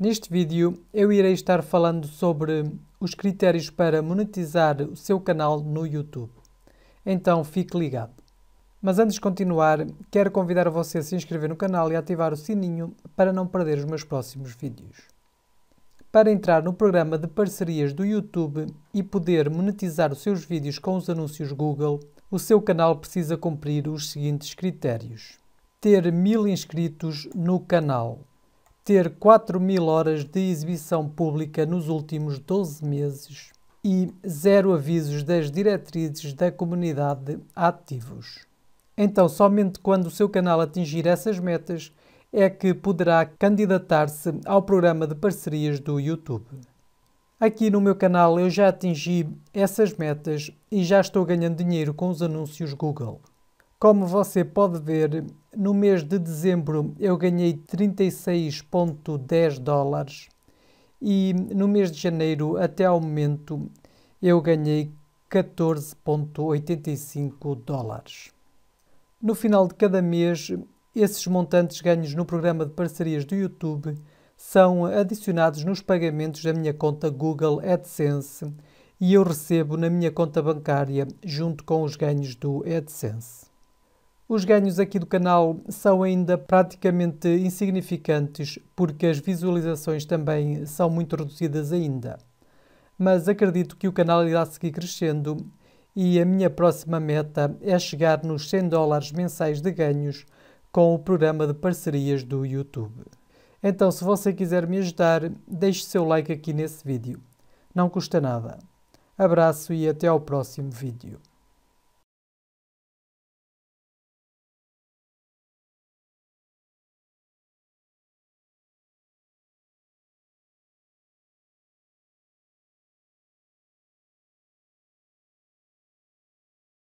Neste vídeo eu irei estar falando sobre os critérios para monetizar o seu canal no YouTube. Então fique ligado. Mas antes de continuar, quero convidar você a se inscrever no canal e ativar o sininho para não perder os meus próximos vídeos. Para entrar no programa de parcerias do YouTube e poder monetizar os seus vídeos com os anúncios Google, o seu canal precisa cumprir os seguintes critérios: ter mil inscritos no canal, ter 4 mil horas de exibição pública nos últimos 12 meses e zero avisos das diretrizes da comunidade ativos. Então, somente quando o seu canal atingir essas metas é que poderá candidatar-se ao programa de parcerias do YouTube. Aqui no meu canal eu já atingi essas metas e já estou ganhando dinheiro com os anúncios Google. Como você pode ver, no mês de dezembro eu ganhei 36,10 dólares e no mês de janeiro, até ao momento, eu ganhei 14,85 dólares. No final de cada mês, esses montantes ganhos no programa de parcerias do YouTube são adicionados nos pagamentos da minha conta Google AdSense e eu recebo na minha conta bancária junto com os ganhos do AdSense. Os ganhos aqui do canal são ainda praticamente insignificantes, porque as visualizações também são muito reduzidas ainda. Mas acredito que o canal irá seguir crescendo e a minha próxima meta é chegar nos 100 dólares mensais de ganhos com o programa de parcerias do YouTube. Então, se você quiser me ajudar, deixe seu like aqui nesse vídeo. Não custa nada. Abraço e até ao próximo vídeo.